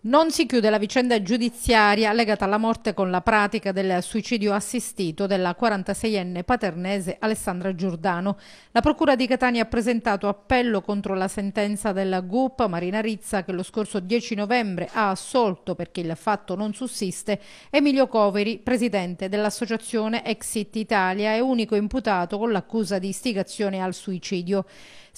Non si chiude la vicenda giudiziaria legata alla morte con la pratica del suicidio assistito della 46enne paternese Alessandra Giordano. La Procura di Catania ha presentato appello contro la sentenza della GUP Marina Rizza che lo scorso 10 novembre ha assolto perché il fatto non sussiste Emilio Coveri, presidente dell'associazione Exit Italia e unico imputato con l'accusa di istigazione al suicidio.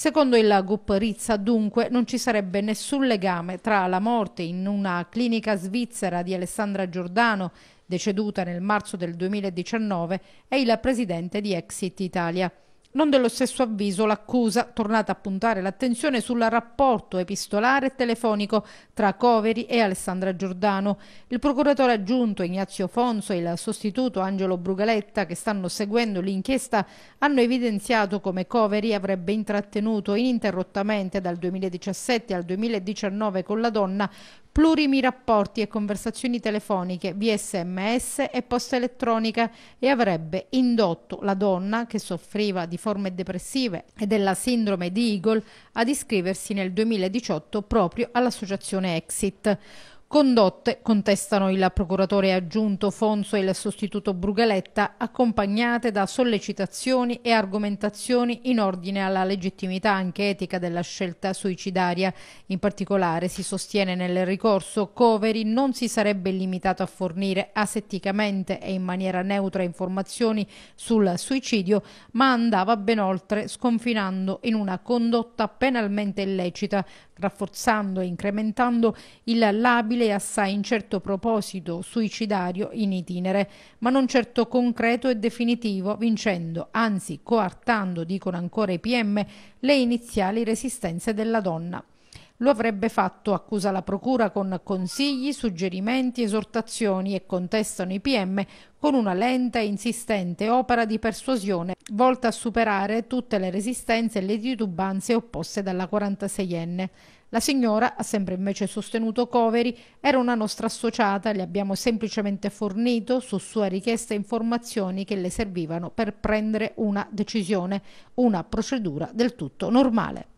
Secondo il GUP Rizza, dunque, non ci sarebbe nessun legame tra la morte in una clinica svizzera di Alessandra Giordano, deceduta nel marzo del 2019, e il presidente di Exit Italia. Non dello stesso avviso l'accusa, tornata a puntare l'attenzione sul rapporto epistolare e telefonico tra Coveri e Alessandra Giordano. Il procuratore aggiunto Ignazio Fonso e il sostituto Angelo Brugaletta, che stanno seguendo l'inchiesta, hanno evidenziato come Coveri avrebbe intrattenuto ininterrottamente dal 2017 al 2019 con la donna plurimi rapporti e conversazioni telefoniche via sms e posta elettronica e avrebbe indotto la donna, che soffriva di forme depressive e della sindrome di Eagle, ad iscriversi nel 2018 proprio all'associazione Exit. Condotte, contestano il procuratore aggiunto Fonso e il sostituto Brugaletta, accompagnate da sollecitazioni e argomentazioni in ordine alla legittimità anche etica della scelta suicidaria. In particolare si sostiene nel ricorso Coveri non si sarebbe limitato a fornire asetticamente e in maniera neutra informazioni sul suicidio, ma andava ben oltre sconfinando in una condotta penalmente illecita, rafforzando e incrementando il labile labile e assai incerto proposito suicidario in itinere, ma non certo concreto e definitivo, vincendo, anzi coartando, dicono ancora i PM, le iniziali resistenze della donna. Lo avrebbe fatto, accusa la Procura, con consigli, suggerimenti, esortazioni e contestano i PM con una lenta e insistente opera di persuasione volta a superare tutte le resistenze e le titubanze opposte dalla 46enne. La signora ha sempre invece sostenuto Coveri era una nostra associata, le abbiamo semplicemente fornito su sua richiesta informazioni che le servivano per prendere una decisione, una procedura del tutto normale.